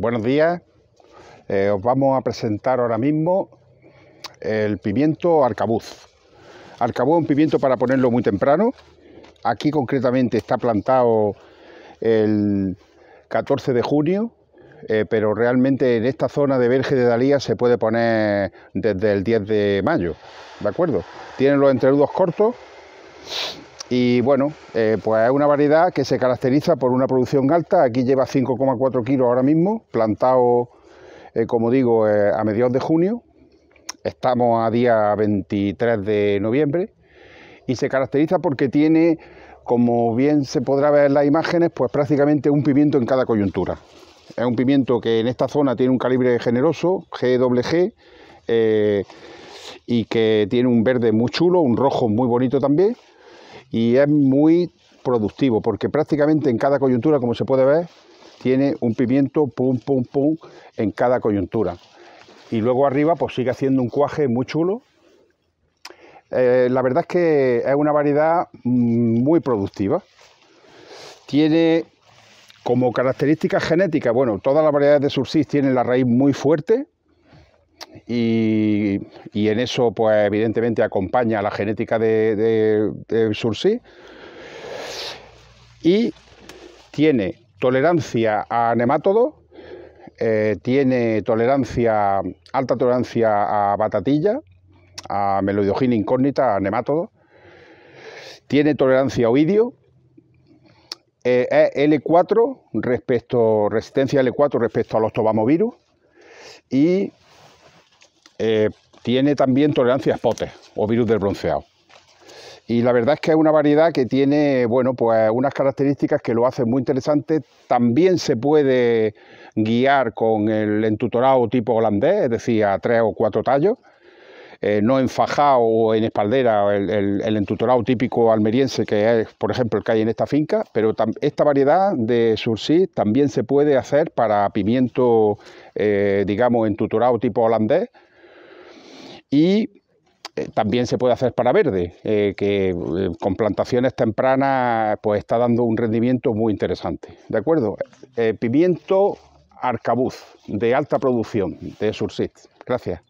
Buenos días. Eh, os vamos a presentar ahora mismo el pimiento arcabuz. Arcabuz es un pimiento para ponerlo muy temprano. Aquí concretamente está plantado el 14 de junio, eh, pero realmente en esta zona de Verge de Dalía se puede poner desde el 10 de mayo. ¿De acuerdo? Tienen los entrenudos cortos y bueno, eh, pues es una variedad que se caracteriza por una producción alta. Aquí lleva 5,4 kilos ahora mismo, plantado, eh, como digo, eh, a mediados de junio. Estamos a día 23 de noviembre. Y se caracteriza porque tiene, como bien se podrá ver en las imágenes, pues prácticamente un pimiento en cada coyuntura. Es un pimiento que en esta zona tiene un calibre generoso, GWG, y que tiene un verde muy chulo, un rojo muy bonito también y es muy productivo porque prácticamente en cada coyuntura, como se puede ver, tiene un pimiento pum, pum, pum en cada coyuntura. Y luego arriba pues sigue haciendo un cuaje muy chulo. Eh, la verdad es que es una variedad mm, muy productiva. Tiene como características genéticas, bueno, todas las variedades de sursis tienen la raíz muy fuerte, y, en eso, pues evidentemente acompaña la genética de, de, Sursi y tiene tolerancia a nemátodos... Eh, tiene tolerancia, alta tolerancia a batatilla, a melodogina incógnita, a nemátodo, tiene tolerancia a oidio, eh, L4 respecto, resistencia L4 respecto a los tobamovirus y eh, tiene también tolerancia a spotes o virus del bronceado. Y la verdad es que es una variedad que tiene, bueno, pues unas características que lo hacen muy interesante. También se puede guiar con el entutorado tipo holandés, es decir, a tres o cuatro tallos. Eh, ...no en fajado o en espaldera, el, entutorado típico almeriense, que es, por ejemplo, el que hay en esta finca, pero esta variedad de sursis también se puede hacer para pimiento, eh, digamos, entutorado tipo holandés, y eh, también se puede hacer para verde, eh, que eh, con plantaciones tempranas pues está dando un rendimiento muy interesante. ¿De acuerdo? pimiento arcabuz de alta producción de Sursit. Gracias.